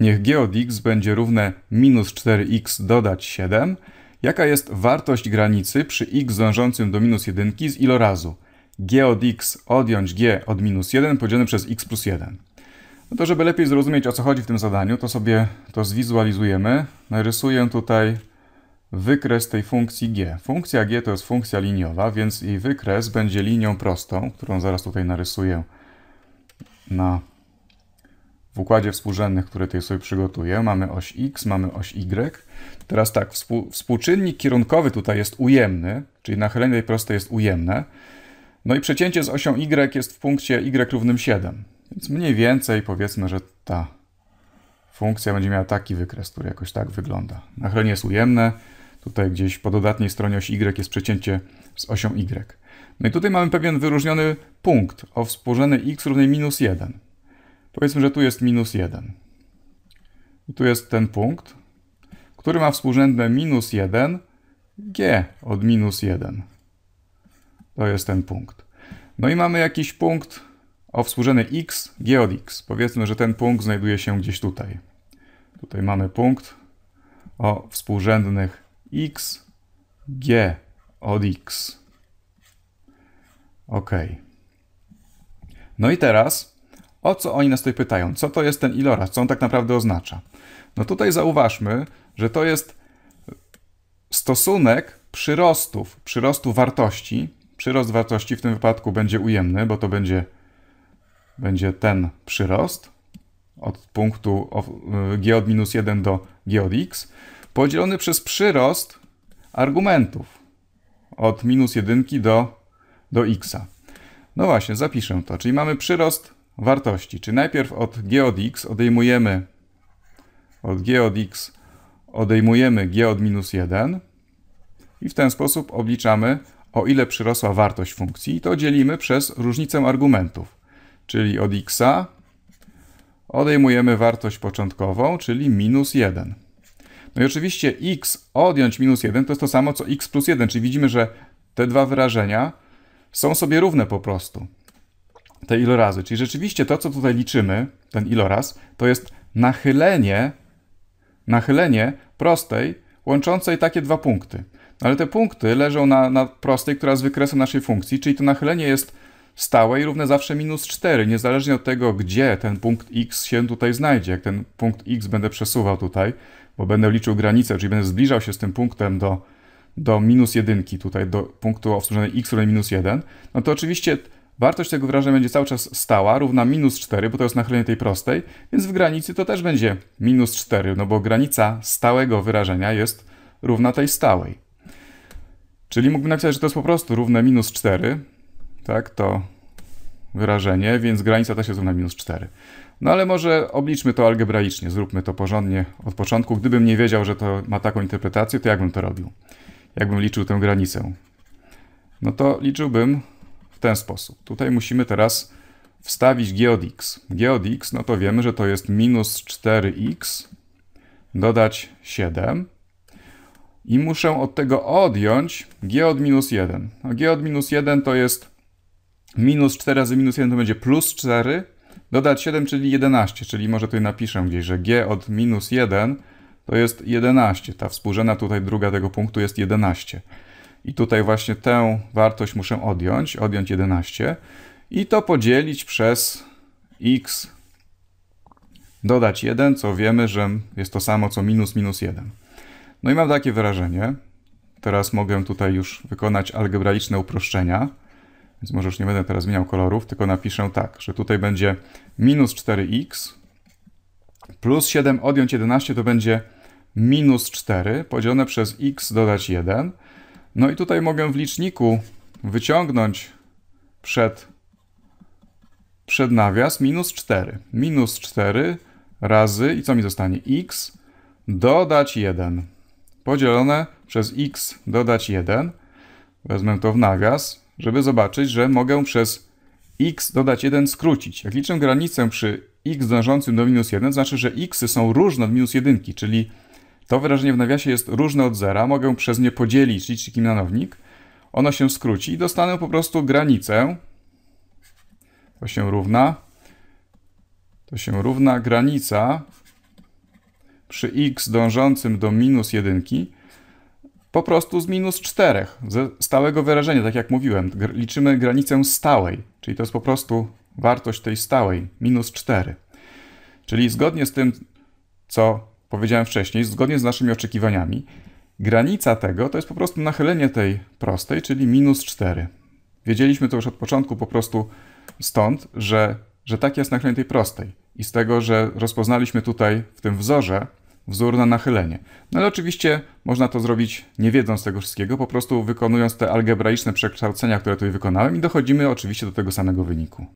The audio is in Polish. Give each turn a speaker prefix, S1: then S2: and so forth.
S1: Niech g od x będzie równe minus 4x dodać 7. Jaka jest wartość granicy przy x dążącym do minus 1 z ilorazu? g od x odjąć g od minus 1 podzielone przez x plus 1. No to żeby lepiej zrozumieć o co chodzi w tym zadaniu, to sobie to zwizualizujemy. Narysuję tutaj wykres tej funkcji g. Funkcja g to jest funkcja liniowa, więc jej wykres będzie linią prostą, którą zaraz tutaj narysuję na w układzie współrzędnych, który tutaj sobie przygotuję, mamy oś x, mamy oś y. Teraz tak, współ, współczynnik kierunkowy tutaj jest ujemny, czyli nachylenie tej prostej jest ujemne. No i przecięcie z osią y jest w punkcie y równym 7. Więc mniej więcej powiedzmy, że ta funkcja będzie miała taki wykres, który jakoś tak wygląda. Nachylenie jest ujemne, tutaj gdzieś po dodatniej stronie osi y jest przecięcie z osią y. No i tutaj mamy pewien wyróżniony punkt o współrzędnej x równej minus 1. Powiedzmy, że tu jest minus 1. I tu jest ten punkt, który ma współrzędne minus 1, g od minus 1. To jest ten punkt. No i mamy jakiś punkt o współrzędnej x, g od x. Powiedzmy, że ten punkt znajduje się gdzieś tutaj. Tutaj mamy punkt o współrzędnych x, g od x. OK. No i teraz o co oni nas tutaj pytają? Co to jest ten iloraz? Co on tak naprawdę oznacza? No tutaj zauważmy, że to jest stosunek przyrostów, przyrostu wartości. Przyrost wartości w tym wypadku będzie ujemny, bo to będzie, będzie ten przyrost od punktu y, g od minus 1 do g od x, podzielony przez przyrost argumentów od minus 1 do, do x. No właśnie, zapiszę to. Czyli mamy przyrost wartości. Czy najpierw od g od x odejmujemy od g od x odejmujemy g od minus 1 i w ten sposób obliczamy, o ile przyrosła wartość funkcji i to dzielimy przez różnicę argumentów. Czyli od x odejmujemy wartość początkową, czyli minus 1. No i oczywiście x odjąć minus 1 to jest to samo co x plus 1, czyli widzimy, że te dwa wyrażenia są sobie równe po prostu te ilorazy. Czyli rzeczywiście to, co tutaj liczymy, ten iloraz, to jest nachylenie, nachylenie prostej łączącej takie dwa punkty. No ale te punkty leżą na, na prostej, która z wykresem naszej funkcji, czyli to nachylenie jest stałe i równe zawsze minus 4, niezależnie od tego, gdzie ten punkt x się tutaj znajdzie. Jak ten punkt x będę przesuwał tutaj, bo będę liczył granicę, czyli będę zbliżał się z tym punktem do, do minus 1, tutaj do punktu o współrzędnej x równej minus 1, no to oczywiście Wartość tego wyrażenia będzie cały czas stała, równa minus 4, bo to jest nachylenie tej prostej, więc w granicy to też będzie minus 4, no bo granica stałego wyrażenia jest równa tej stałej. Czyli mógłbym napisać, że to jest po prostu równe minus 4, tak, to wyrażenie, więc granica też jest równa minus 4. No ale może obliczmy to algebraicznie, zróbmy to porządnie od początku. Gdybym nie wiedział, że to ma taką interpretację, to jakbym to robił? Jakbym liczył tę granicę? No to liczyłbym w ten sposób. Tutaj musimy teraz wstawić g od x. g od x, no to wiemy, że to jest minus 4x, dodać 7 i muszę od tego odjąć g od minus 1. A g od minus 1 to jest minus 4 razy minus 1 to będzie plus 4, dodać 7, czyli 11, czyli może tutaj napiszę gdzieś, że g od minus 1 to jest 11. Ta współrzędna tutaj druga tego punktu jest 11 i tutaj właśnie tę wartość muszę odjąć, odjąć 11 i to podzielić przez x, dodać 1, co wiemy, że jest to samo co minus minus 1. No i mam takie wyrażenie. Teraz mogę tutaj już wykonać algebraiczne uproszczenia, więc może już nie będę teraz zmieniał kolorów, tylko napiszę tak, że tutaj będzie minus 4x plus 7 odjąć 11 to będzie minus 4 podzielone przez x dodać 1, no i tutaj mogę w liczniku wyciągnąć przed, przed nawias minus 4. Minus 4 razy, i co mi zostanie? x dodać 1. Podzielone przez x dodać 1. Wezmę to w nawias, żeby zobaczyć, że mogę przez x dodać 1 skrócić. Jak liczę granicę przy x dążącym do minus 1, to znaczy, że xy są różne od minus 1, czyli to wyrażenie w nawiasie jest różne od zera, mogę przez nie podzielić licznik i mianownik, ono się skróci i dostanę po prostu granicę, to się równa, to się równa granica przy x dążącym do minus jedynki, po prostu z minus 4, ze stałego wyrażenia, tak jak mówiłem. Liczymy granicę stałej, czyli to jest po prostu wartość tej stałej, minus 4. Czyli zgodnie z tym, co powiedziałem wcześniej, zgodnie z naszymi oczekiwaniami, granica tego to jest po prostu nachylenie tej prostej, czyli minus 4. Wiedzieliśmy to już od początku po prostu stąd, że, że tak jest nachylenie tej prostej i z tego, że rozpoznaliśmy tutaj w tym wzorze wzór na nachylenie. No ale oczywiście można to zrobić nie wiedząc tego wszystkiego, po prostu wykonując te algebraiczne przekształcenia, które tutaj wykonałem i dochodzimy oczywiście do tego samego wyniku.